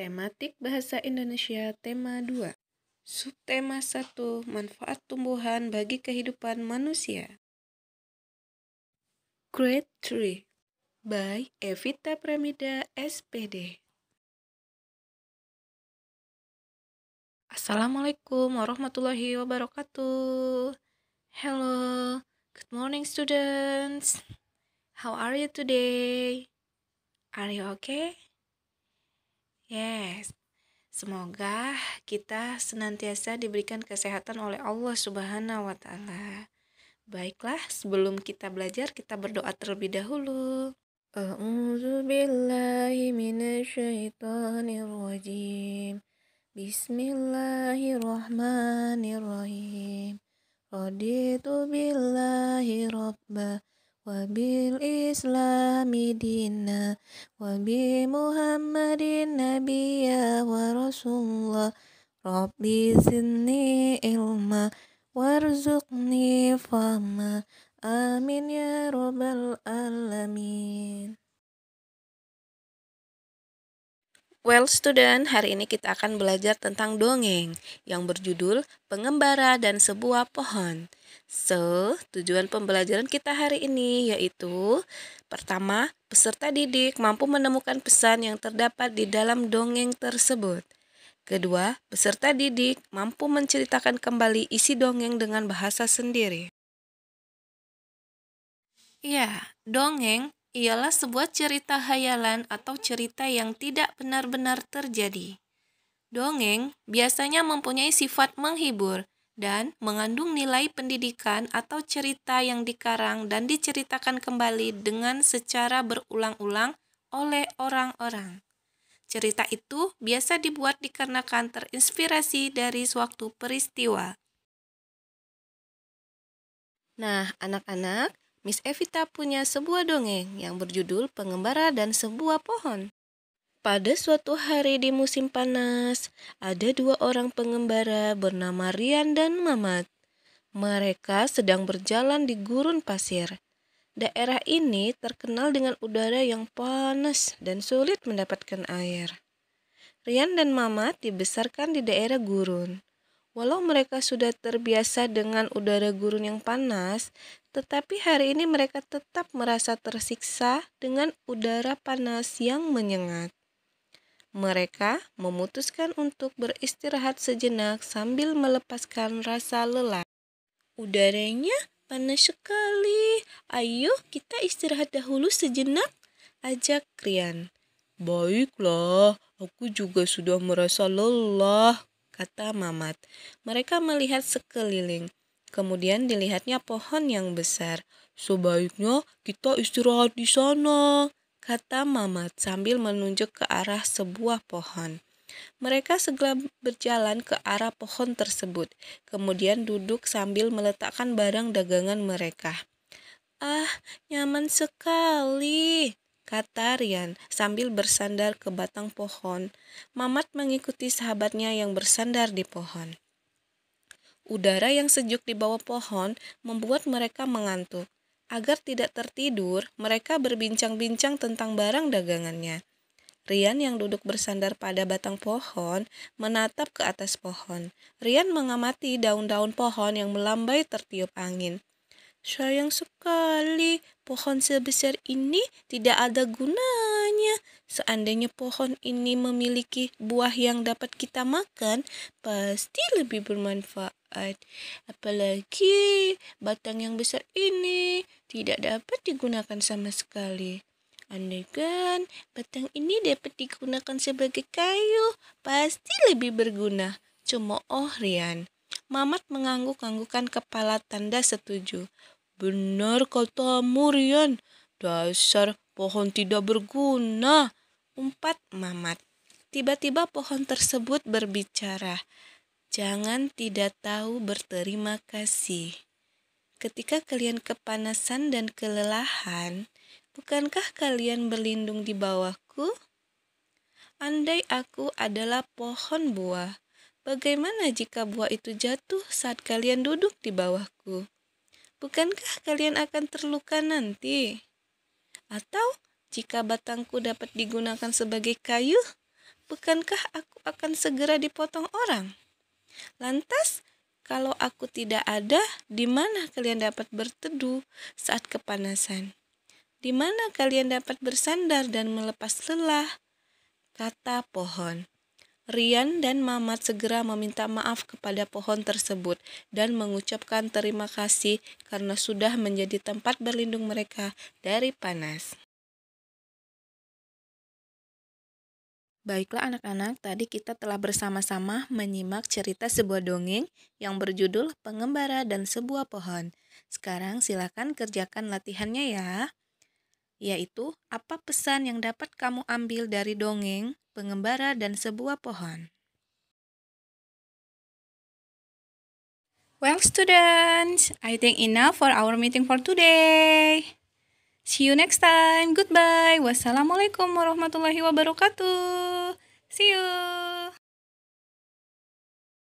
Tematik Bahasa Indonesia Tema 2 Subtema 1 Manfaat Tumbuhan bagi Kehidupan Manusia Grade 3 by Evita Pramida SPD Assalamualaikum warahmatullahi wabarakatuh Hello, good morning students How are you today? Are you okay? Yes. Semoga kita senantiasa diberikan kesehatan oleh Allah Subhanahu wa taala. Baiklah, sebelum kita belajar kita berdoa terlebih dahulu. A'udzu billahi minasyaitonir rajim. Bismillahirrahmanirrahim. Raditu billahi rabbah Wabil islami dina Wabi muhammadin nabiya wa rasulullah Rabbi zinni ilma Warzuqni fahma Amin ya rabbal alamin Well student, hari ini kita akan belajar tentang dongeng yang berjudul Pengembara dan Sebuah Pohon. So, tujuan pembelajaran kita hari ini yaitu pertama, peserta didik mampu menemukan pesan yang terdapat di dalam dongeng tersebut. Kedua, peserta didik mampu menceritakan kembali isi dongeng dengan bahasa sendiri. Ya, dongeng ialah sebuah cerita hayalan atau cerita yang tidak benar-benar terjadi. Dongeng biasanya mempunyai sifat menghibur dan mengandung nilai pendidikan atau cerita yang dikarang dan diceritakan kembali dengan secara berulang-ulang oleh orang-orang. Cerita itu biasa dibuat dikarenakan terinspirasi dari suatu peristiwa. Nah, anak-anak, Miss Evita punya sebuah dongeng yang berjudul Pengembara dan Sebuah Pohon. Pada suatu hari di musim panas, ada dua orang pengembara bernama Rian dan Mamat. Mereka sedang berjalan di gurun pasir. Daerah ini terkenal dengan udara yang panas dan sulit mendapatkan air. Rian dan Mamat dibesarkan di daerah gurun. Walau mereka sudah terbiasa dengan udara gurun yang panas, tetapi hari ini mereka tetap merasa tersiksa dengan udara panas yang menyengat. Mereka memutuskan untuk beristirahat sejenak sambil melepaskan rasa lelah. Udaranya panas sekali. Ayo kita istirahat dahulu sejenak, ajak Krian. Baiklah, aku juga sudah merasa lelah, kata Mamat. Mereka melihat sekeliling. Kemudian dilihatnya pohon yang besar. Sebaiknya kita istirahat di sana, kata Mamat sambil menunjuk ke arah sebuah pohon. Mereka segera berjalan ke arah pohon tersebut, kemudian duduk sambil meletakkan barang dagangan mereka. Ah, nyaman sekali, kata Rian sambil bersandar ke batang pohon. Mamat mengikuti sahabatnya yang bersandar di pohon. Udara yang sejuk di bawah pohon membuat mereka mengantuk. Agar tidak tertidur, mereka berbincang-bincang tentang barang dagangannya. Rian yang duduk bersandar pada batang pohon menatap ke atas pohon. Rian mengamati daun-daun pohon yang melambai tertiup angin. Sayang sekali, pohon sebesar ini tidak ada gunanya. Seandainya pohon ini memiliki buah yang dapat kita makan, pasti lebih bermanfaat. Apalagi batang yang besar ini tidak dapat digunakan sama sekali. Andaikan batang ini dapat digunakan sebagai kayu, pasti lebih berguna. oh Rian. Mamat mengangguk-anggukan kepala tanda setuju. Benar kata Murian, dasar pohon tidak berguna, Empat Mamat. Tiba-tiba pohon tersebut berbicara, jangan tidak tahu berterima kasih. Ketika kalian kepanasan dan kelelahan, bukankah kalian berlindung di bawahku? Andai aku adalah pohon buah, Bagaimana jika buah itu jatuh saat kalian duduk di bawahku? Bukankah kalian akan terluka nanti? Atau jika batangku dapat digunakan sebagai kayu, bukankah aku akan segera dipotong orang? Lantas, kalau aku tidak ada, di mana kalian dapat berteduh saat kepanasan? Di mana kalian dapat bersandar dan melepas lelah? Kata pohon. Rian dan Mamat segera meminta maaf kepada pohon tersebut dan mengucapkan terima kasih karena sudah menjadi tempat berlindung mereka dari panas. Baiklah anak-anak, tadi kita telah bersama-sama menyimak cerita sebuah dongeng yang berjudul Pengembara dan Sebuah Pohon. Sekarang silakan kerjakan latihannya ya yaitu apa pesan yang dapat kamu ambil dari dongeng, pengembara, dan sebuah pohon. Well, students, I think enough for our meeting for today. See you next time. Goodbye. Wassalamualaikum warahmatullahi wabarakatuh. See you.